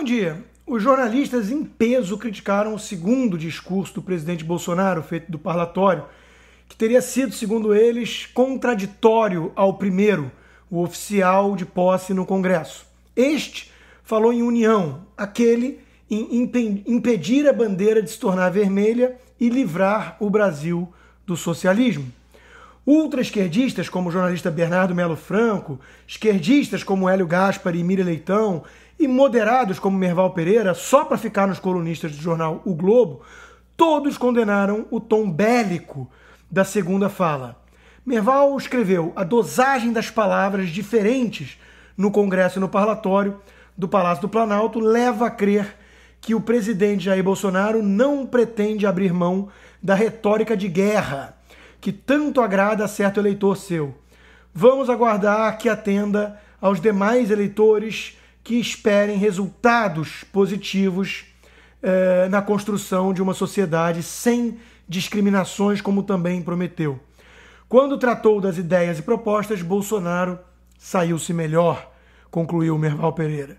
Bom dia. Os jornalistas em peso criticaram o segundo discurso do presidente Bolsonaro, feito do parlatório, que teria sido, segundo eles, contraditório ao primeiro, o oficial de posse no Congresso. Este falou em união, aquele em impedir a bandeira de se tornar vermelha e livrar o Brasil do socialismo. Ultra-esquerdistas como o jornalista Bernardo Melo Franco, esquerdistas como Hélio Gaspar e Miriam Leitão, e moderados como Merval Pereira, só para ficar nos colunistas do jornal O Globo, todos condenaram o tom bélico da segunda fala. Merval escreveu a dosagem das palavras diferentes no Congresso e no parlatório do Palácio do Planalto leva a crer que o presidente Jair Bolsonaro não pretende abrir mão da retórica de guerra que tanto agrada a certo eleitor seu. Vamos aguardar que atenda aos demais eleitores que esperem resultados positivos eh, na construção de uma sociedade sem discriminações, como também prometeu. Quando tratou das ideias e propostas, Bolsonaro saiu-se melhor, concluiu Merval Pereira.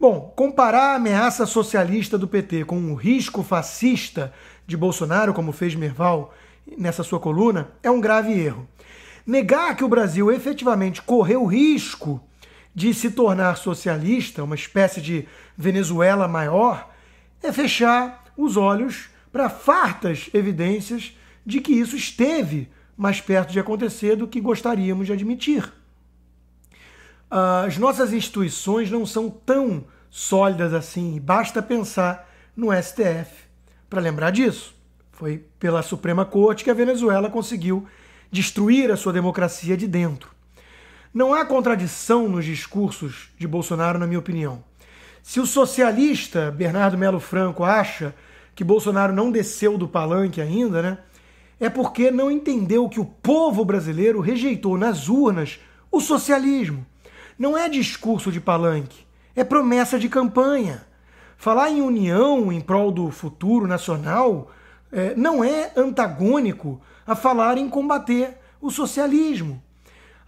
Bom, comparar a ameaça socialista do PT com o risco fascista de Bolsonaro, como fez Merval, nessa sua coluna é um grave erro. Negar que o Brasil efetivamente correu o risco de se tornar socialista, uma espécie de Venezuela maior, é fechar os olhos para fartas evidências de que isso esteve mais perto de acontecer do que gostaríamos de admitir. As nossas instituições não são tão sólidas assim, e basta pensar no STF para lembrar disso. Foi pela Suprema Corte que a Venezuela conseguiu destruir a sua democracia de dentro. Não há contradição nos discursos de Bolsonaro, na minha opinião. Se o socialista Bernardo Melo Franco acha que Bolsonaro não desceu do palanque ainda, né? É porque não entendeu que o povo brasileiro rejeitou nas urnas o socialismo. Não é discurso de palanque, é promessa de campanha. Falar em união em prol do futuro nacional é, não é antagônico a falar em combater o socialismo.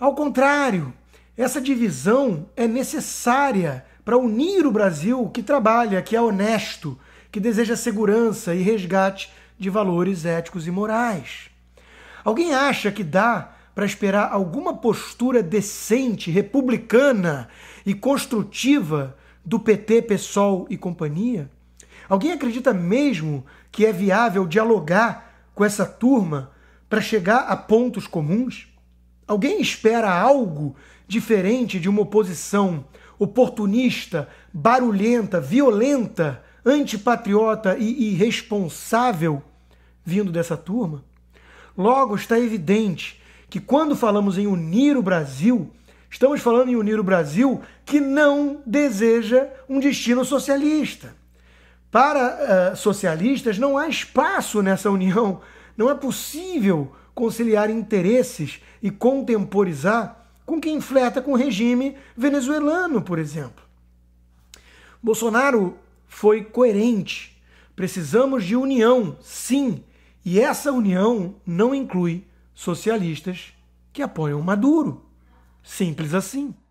Ao contrário, essa divisão é necessária para unir o Brasil que trabalha, que é honesto, que deseja segurança e resgate de valores éticos e morais. Alguém acha que dá para esperar alguma postura decente, republicana e construtiva do PT, PSOL e companhia? Alguém acredita mesmo que é viável dialogar com essa turma para chegar a pontos comuns? Alguém espera algo diferente de uma oposição oportunista, barulhenta, violenta, antipatriota e irresponsável vindo dessa turma? Logo, está evidente que quando falamos em unir o Brasil, estamos falando em unir o Brasil que não deseja um destino socialista. Para uh, socialistas, não há espaço nessa união. Não é possível conciliar interesses e contemporizar com quem flerta com o regime venezuelano, por exemplo. Bolsonaro foi coerente. Precisamos de união, sim, e essa união não inclui socialistas que apoiam Maduro. Simples assim.